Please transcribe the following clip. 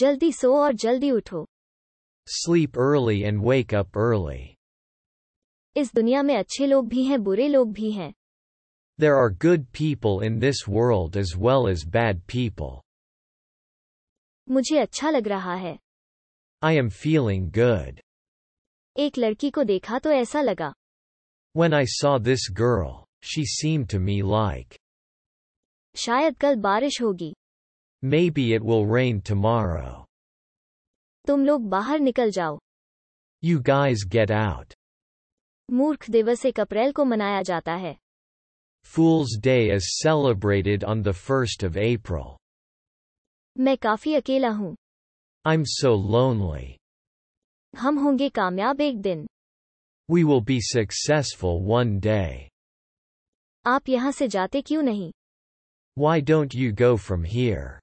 जल्दी सो और जल्दी उठो sleep early and wake up early इस दुनिया में अच्छे लोग भी हैं बुरे लोग भी हैं there are good people in this world as well as bad people मुझे अच्छा लग रहा है आई एम फीलिंग गुड एक लड़की को देखा तो ऐसा लगा when I saw this girl she seem to me like शायद कल बारिश होगी Maybe it will rain tomorrow. तुम लोग बाहर निकल जाओ. You guys get out. मूर्ख दिवस अप्रैल को मनाया जाता है. Fool's Day is celebrated on the 1st of April. मैं काफी अकेला हूँ. I'm so lonely. हम होंगे कामयाब एक दिन. We will be successful one day. आप यहाँ से जाते क्यों नहीं? Why don't you go from here?